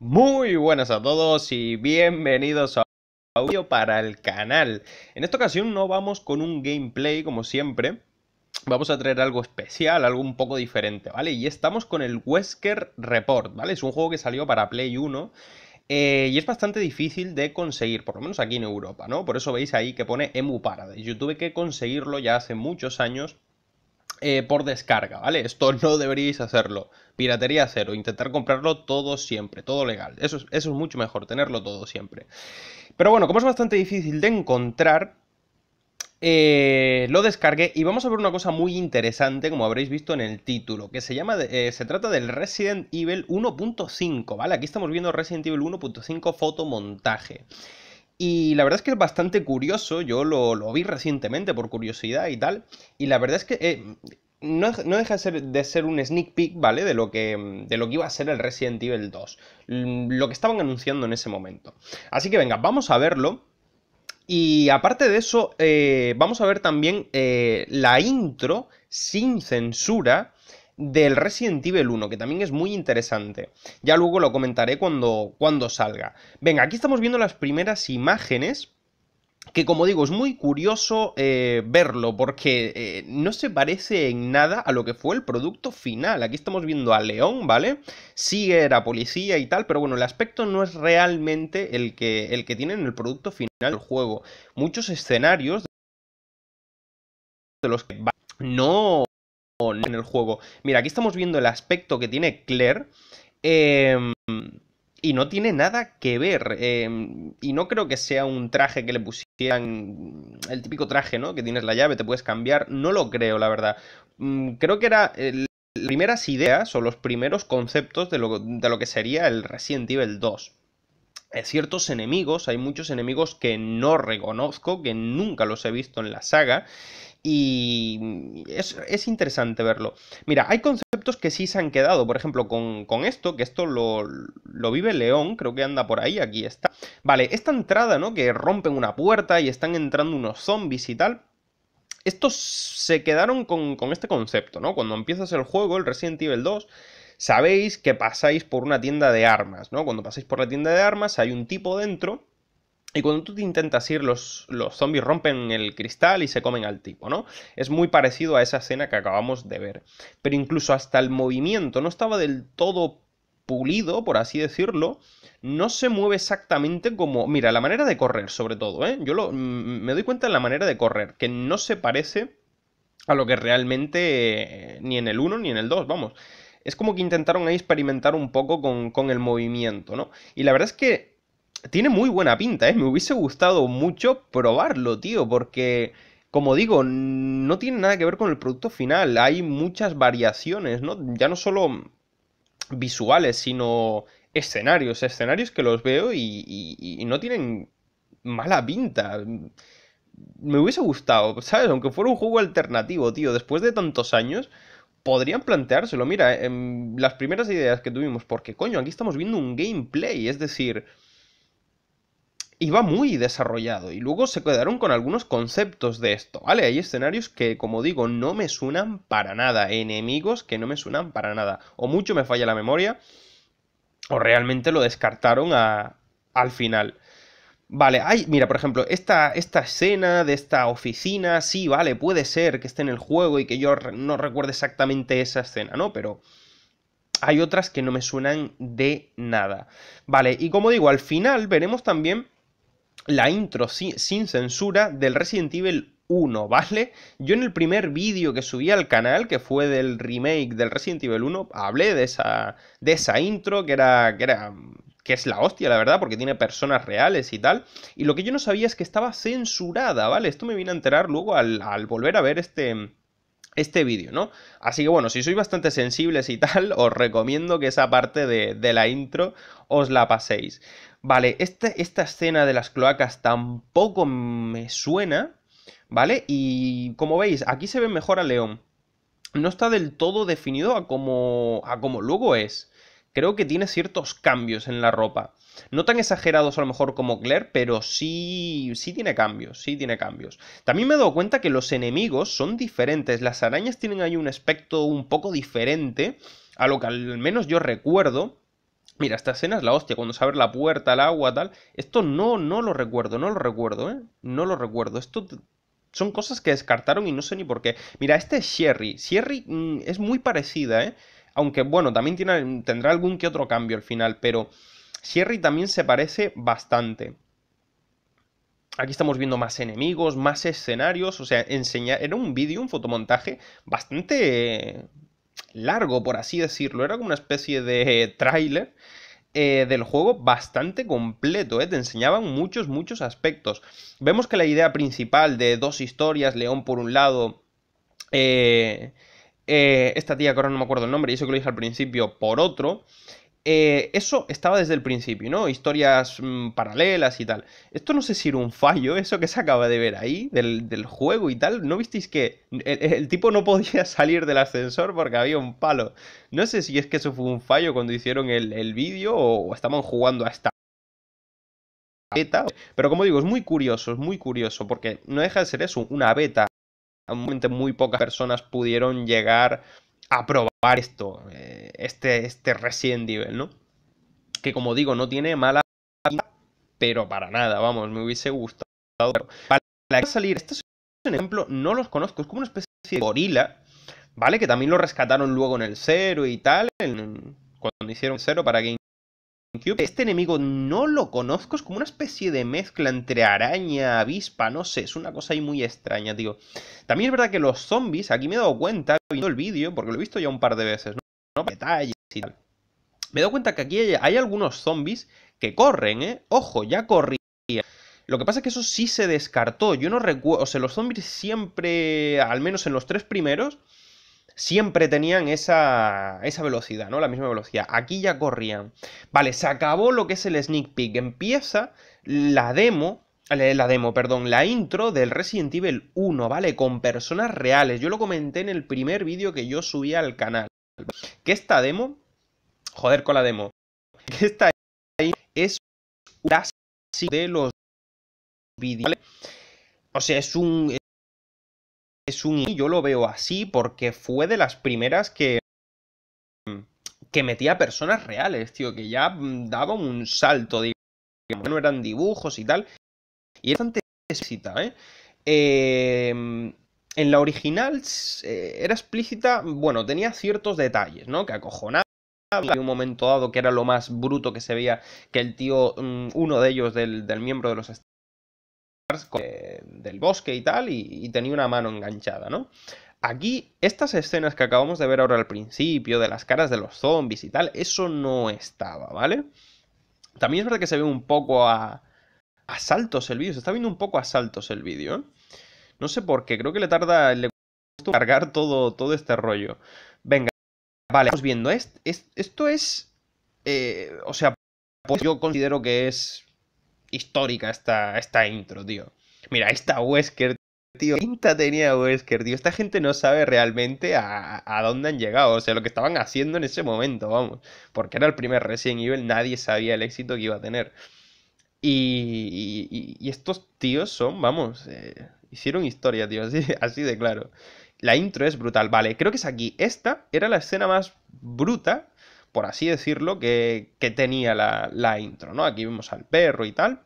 Muy buenas a todos y bienvenidos a audio para el canal. En esta ocasión no vamos con un gameplay como siempre, vamos a traer algo especial, algo un poco diferente, ¿vale? Y estamos con el Wesker Report, ¿vale? Es un juego que salió para Play 1 eh, y es bastante difícil de conseguir, por lo menos aquí en Europa, ¿no? Por eso veis ahí que pone Emu Paradise. Yo tuve que conseguirlo ya hace muchos años eh, por descarga, ¿vale? Esto no deberíais hacerlo. Piratería cero, intentar comprarlo todo siempre, todo legal. Eso es, mucho mejor, tenerlo todo siempre. Pero bueno, como es bastante difícil de encontrar, eh, lo descargué y vamos a ver una cosa muy interesante, como habréis visto en el título, que se llama, eh, se trata del Resident Evil 1.5, ¿vale? Aquí estamos viendo Resident Evil 1.5 fotomontaje. Y la verdad es que es bastante curioso, yo lo, vi recientemente por curiosidad y tal, y la verdad es que eh, no, deja de ser, de ser, un sneak peek, ¿vale? De lo, que, de lo que iba a ser el Resident Evil 2, mm, lo que estaban anunciando en ese momento. Así que venga, vamos a verlo. Y aparte de eso, eh, vamos a ver también eh, la intro sin censura del Resident Evil 1, que también es muy interesante. Ya luego lo comentaré cuando, cuando salga. Venga, aquí estamos viendo las primeras imágenes que como digo es muy curioso eh, verlo porque eh, no se parece en nada a lo que fue el producto final. Aquí estamos viendo a León, ¿vale? Sí era policía y tal, pero bueno, el aspecto no es realmente el que, el que tiene en el producto final del juego. Muchos escenarios de los que no en el juego. Mira, aquí estamos viendo el aspecto que tiene Claire. Em, y no tiene nada que ver. Em, y no creo que sea un traje que le pusieran. El típico traje, ¿no? Que tienes la llave, te puedes cambiar. No lo creo, la verdad. Mm, creo que era. las primeras ideas o los primeros conceptos de lo, de lo que sería el Resident Evil 2 ciertos enemigos, hay muchos enemigos que no reconozco, que nunca los he visto en la saga, y es, interesante verlo. Mira, hay conceptos que sí se han quedado. Por ejemplo, con, esto, que esto lo, vive León, creo que anda por ahí, aquí está. Vale, esta entrada, ¿no? Que rompen una puerta y están entrando unos zombies y tal. Estos se quedaron con, con este concepto, ¿no? Cuando empiezas el juego, el Resident Evil 2, sabéis que pasáis por una tienda de armas, ¿no? Cuando pasáis por la tienda de armas hay un tipo dentro y cuando tú te intentas ir, los, los, zombies rompen el cristal y se comen al tipo, ¿no? Es muy parecido a esa escena que acabamos de ver. Pero incluso hasta el movimiento no estaba del todo pulido, por así decirlo. No se mueve exactamente como... Mira, la manera de correr, sobre todo, ¿eh? Yo lo, me doy cuenta de la manera de correr, que no se parece a lo que realmente eh, ni en el 1 ni en el 2, vamos. Es como que intentaron ahí experimentar un poco con, con el movimiento, ¿no? Y la verdad es que tiene muy buena pinta, ¿eh? Me hubiese gustado mucho probarlo, tío, porque, como digo, no tiene nada que ver con el producto final. Hay muchas variaciones, ¿no? Ya no solo visuales, sino escenarios. Escenarios que los veo y, y, no tienen mala pinta. Me hubiese gustado, ¿sabes? Aunque fuera un juego alternativo, tío, después de tantos años podrían planteárselo. Mira, em, las primeras ideas que tuvimos, porque coño, aquí estamos viendo un gameplay, es decir, iba muy desarrollado y luego se quedaron con algunos conceptos de esto, ¿vale? Hay escenarios que, como digo, no me suenan para nada, enemigos que no me suenan para nada, o mucho me falla la memoria, o realmente lo descartaron al final. Vale, hay, mira, por ejemplo, esta, esta escena de esta oficina, sí, vale, puede ser que esté en el juego y que yo no recuerde exactamente esa escena, ¿no? Pero hay otras que no me suenan de nada. Vale, y como digo, al final veremos también la intro sin, censura del Resident Evil 1, ¿vale? Yo en el primer vídeo que subí al canal, que fue del remake del Resident Evil 1, hablé de esa, de esa intro que era, que era que es la hostia, la verdad, porque tiene personas reales y tal. Y lo que yo no sabía es que estaba censurada, ¿vale? Esto me vine a enterar luego al volver a ver este, este vídeo, ¿no? Así que bueno, si sois bastante sensibles y tal, os recomiendo que esa parte de, la intro os la paséis. Vale, este, esta escena de las cloacas tampoco me suena, ¿vale? Y como veis, aquí se ve mejor a León. No está del todo definido a como, a como luego es creo que tiene ciertos cambios en la ropa. No tan exagerados a lo mejor como Claire, pero sí, sí tiene cambios, sí tiene cambios. También me he dado cuenta que los enemigos son diferentes, las arañas tienen ahí un aspecto un poco diferente a lo que al menos yo recuerdo. Mira, esta escena es la hostia, cuando se abre la puerta, el agua, tal. Esto no, no lo recuerdo, no lo recuerdo, ¿eh? No lo recuerdo. Esto son cosas que descartaron y no sé ni por qué. Mira, este es Sherry. Sherry mm, es muy parecida, ¿eh? Aunque bueno, también tendrá algún que otro cambio al final, pero Sherry también se parece bastante. Aquí estamos viendo más enemigos, más escenarios, o sea, enseñar... Era un vídeo, un fotomontaje bastante largo, por así decirlo. Era como una especie de tráiler eh, del juego bastante completo, eh, te enseñaban muchos, muchos aspectos. Vemos que la idea principal de dos historias, León por un lado, eh, eh, esta tía que ahora no me acuerdo el nombre, y eso que lo dije al principio, por otro, eh, eso estaba desde el principio, ¿no? Historias mm, paralelas y tal. Esto no sé si era un fallo, eso que se acaba de ver ahí, del, juego y tal. ¿No visteis que el, tipo no podía salir del ascensor porque había un palo? No sé si es que eso fue un fallo cuando hicieron el, el vídeo o, estaban jugando a esta... Beta. Pero como digo, es muy curioso, es muy curioso, porque no deja de ser eso, una beta muy pocas personas pudieron llegar a probar esto, eh, este, este Resident Evil, ¿no? Que como digo, no tiene mala pero para nada, vamos, me hubiese gustado. para salir, estos, es un ejemplo, no los conozco, es como una especie de gorila, ¿vale? Que también lo rescataron luego en el cero y tal, cuando hicieron cero para que este enemigo no lo conozco, es como una especie de mezcla entre araña, avispa, no sé, es una cosa ahí muy extraña, tío. También es verdad que los zombies, aquí me he dado cuenta, viendo el vídeo, porque lo he visto ya un par de veces, ¿no? Detalles y tal. Me he dado cuenta que aquí hay, hay algunos zombies que corren, ¿eh? Ojo, ya corrían. Lo que pasa es que eso sí se descartó. Yo no recuerdo. O sea, los zombies siempre, al menos en los tres primeros, siempre tenían esa, velocidad, ¿no? La misma velocidad. Aquí ya corrían. Vale, se acabó lo que es el sneak peek. Empieza la demo, la demo, perdón, la intro del Resident Evil 1, ¿vale? Con personas reales. Yo lo comenté en el primer vídeo que yo subí al canal. Que esta demo, joder con la demo, que esta es un clásico de los vídeos, ¿vale? O sea, es un, es un yo lo veo así porque fue de las primeras que que metía personas reales, tío, que ya mm, daban un salto, digamos, no eran dibujos y tal. Y es bastante explícita, ¿eh? Em, en la original eh, era explícita, bueno, tenía ciertos detalles, ¿no? Que acojonaba. en un momento dado que era lo más bruto que se veía que el tío, mm, uno de ellos, del, del miembro de los eh, del bosque y tal, y, tenía una mano enganchada, ¿no? Aquí, estas escenas que acabamos de ver ahora al principio, de las caras de los zombies y tal, eso no estaba, ¿vale? También es verdad que se ve un poco a, saltos el vídeo, se está viendo un poco a saltos el vídeo, No sé por qué, creo que le tarda, le cargar todo, todo este rollo. Venga, vale, estamos viendo, esto es, eh, o sea, pues yo considero que es histórica esta, esta intro, tío. Mira, esta Wesker, tío. pinta tenía Wesker, tío. Esta gente no sabe realmente a, dónde han llegado. O sea, lo que estaban haciendo en ese momento, vamos. Porque era el primer Resident Evil, nadie sabía el éxito que iba a tener. Y, y, estos tíos son, vamos, eh, hicieron historia, tío. Así, así de claro. La intro es brutal. Vale, creo que es aquí. Esta era la escena más bruta por así decirlo, que, tenía la, la, intro, ¿no? Aquí vemos al perro y tal,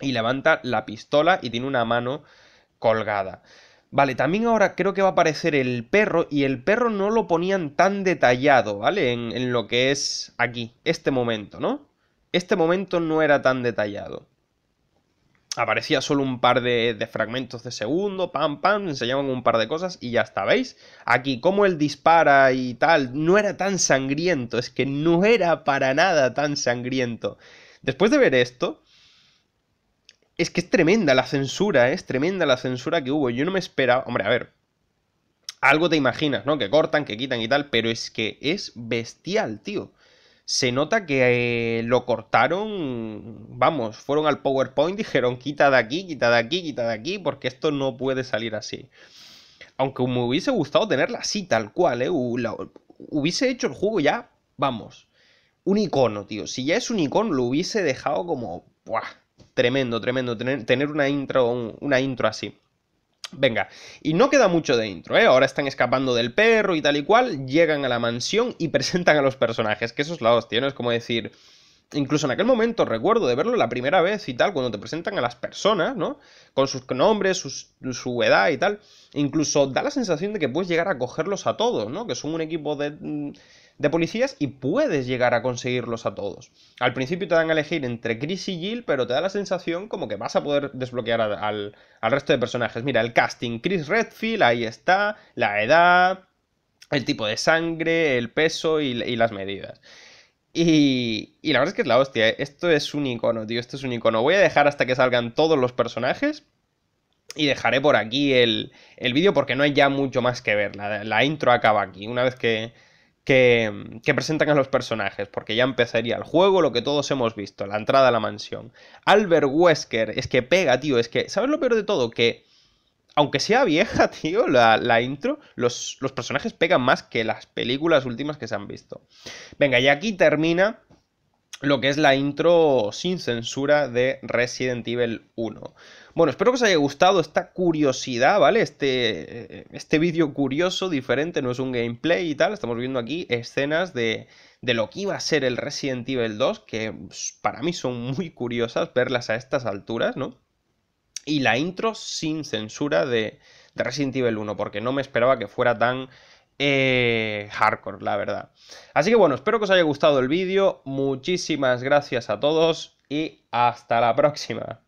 y levanta la pistola y tiene una mano colgada. Vale, también ahora creo que va a aparecer el perro, y el perro no lo ponían tan detallado, ¿vale? en lo que es aquí, este momento, ¿no? Este momento no era tan detallado aparecía solo un par de, fragmentos de segundo, pam, pam, enseñaban un par de cosas y ya está, ¿veis? Aquí, como él dispara y tal, no era tan sangriento, es que no era para nada tan sangriento. Después de ver esto, es que es tremenda la censura, es tremenda la censura que hubo. Yo no me esperaba, hombre, a ver, algo te imaginas, ¿no? Que cortan, que quitan y tal, pero es que es bestial, tío se nota que eh, lo cortaron, vamos, fueron al PowerPoint, dijeron quita de aquí, quita de aquí, quita de aquí, porque esto no puede salir así. Aunque me hubiese gustado tenerla así, tal cual, ¿eh? hubiese hecho el juego ya, vamos, un icono, tío. Si ya es un icono, lo hubiese dejado como, ¡buah! Tremendo, tremendo, tener una intro, una intro así. Venga, y no queda mucho de intro, ¿eh? Ahora están escapando del perro y tal y cual, llegan a la mansión y presentan a los personajes, que esos lados, tienes como decir, incluso en aquel momento recuerdo de verlo la primera vez y tal, cuando te presentan a las personas, ¿no? Con sus nombres, su edad y tal, incluso da la sensación de que puedes llegar a cogerlos a todos, ¿no? Que son un equipo de mm, de policías y puedes llegar a conseguirlos a todos. Al principio te dan a elegir entre Chris y Jill, pero te da la sensación como que vas a poder desbloquear al, resto de personajes. Mira, el casting, Chris Redfield, ahí está, la edad, el tipo de sangre, el peso y, las medidas. Y, y, la verdad es que es la hostia, ¿eh? esto es un icono, tío, esto es un icono. Voy a dejar hasta que salgan todos los personajes. Y dejaré por aquí el, vídeo porque no hay ya mucho más que ver. la intro acaba aquí. Una vez que, Mm, que, presentan a los personajes, porque ya empezaría el juego, lo que todos hemos visto, la entrada a la mansión. Albert Wesker, es que pega, tío, es que, ¿sabes lo peor de todo? Que, aunque sea vieja, tío, la, intro, los, los personajes pegan más que las películas últimas que se han visto. Venga, y aquí termina lo que es la intro sin censura de Resident Evil 1. Bueno, espero que os haya gustado esta curiosidad, ¿vale? Este, este vídeo curioso, diferente, no es un gameplay y tal. Estamos viendo aquí escenas de, de lo que iba a ser el Resident Evil 2, que pues, para mí son muy curiosas verlas a estas alturas, ¿no? Y la intro sin censura de, de Resident Evil 1, porque no me esperaba que fuera tan eh, hardcore, la verdad. Así que bueno, espero que os haya gustado el vídeo. Muchísimas gracias a todos y hasta la próxima.